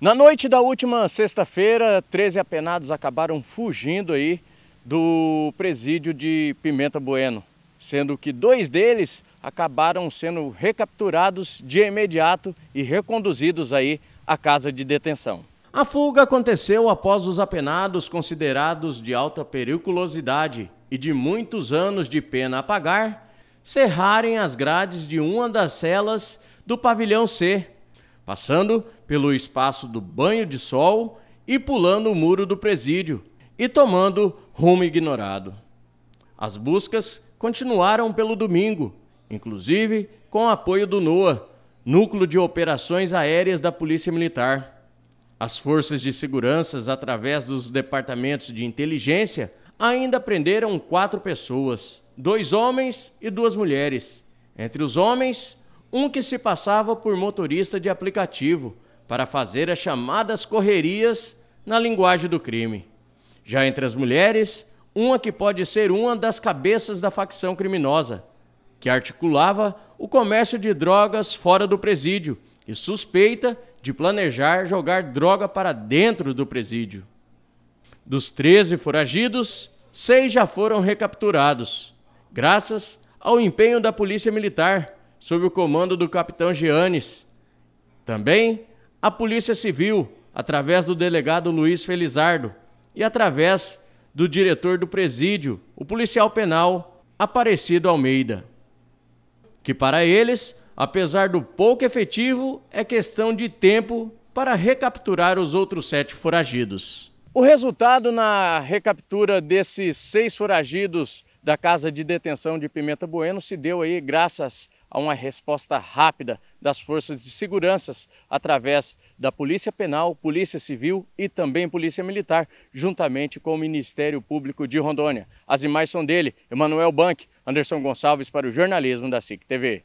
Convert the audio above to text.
Na noite da última sexta-feira, 13 apenados acabaram fugindo aí do presídio de Pimenta Bueno, sendo que dois deles acabaram sendo recapturados de imediato e reconduzidos aí à casa de detenção. A fuga aconteceu após os apenados considerados de alta periculosidade e de muitos anos de pena a pagar, cerrarem as grades de uma das celas do pavilhão C passando pelo espaço do banho de sol e pulando o muro do presídio e tomando rumo ignorado. As buscas continuaram pelo domingo, inclusive com o apoio do NOA, Núcleo de Operações Aéreas da Polícia Militar. As forças de segurança, através dos departamentos de inteligência, ainda prenderam quatro pessoas: dois homens e duas mulheres. Entre os homens, um que se passava por motorista de aplicativo para fazer as chamadas correrias na linguagem do crime. Já entre as mulheres, uma que pode ser uma das cabeças da facção criminosa, que articulava o comércio de drogas fora do presídio e suspeita de planejar jogar droga para dentro do presídio. Dos 13 foragidos, seis já foram recapturados, graças ao empenho da Polícia Militar sob o comando do capitão Gianes. Também a Polícia Civil, através do delegado Luiz Felizardo e através do diretor do presídio, o policial penal Aparecido Almeida. Que para eles, apesar do pouco efetivo, é questão de tempo para recapturar os outros sete foragidos. O resultado na recaptura desses seis foragidos da Casa de Detenção de Pimenta Bueno se deu aí graças a uma resposta rápida das forças de seguranças através da Polícia Penal, Polícia Civil e também Polícia Militar, juntamente com o Ministério Público de Rondônia. As imagens são dele, Emanuel Bank, Anderson Gonçalves para o jornalismo da SIC TV.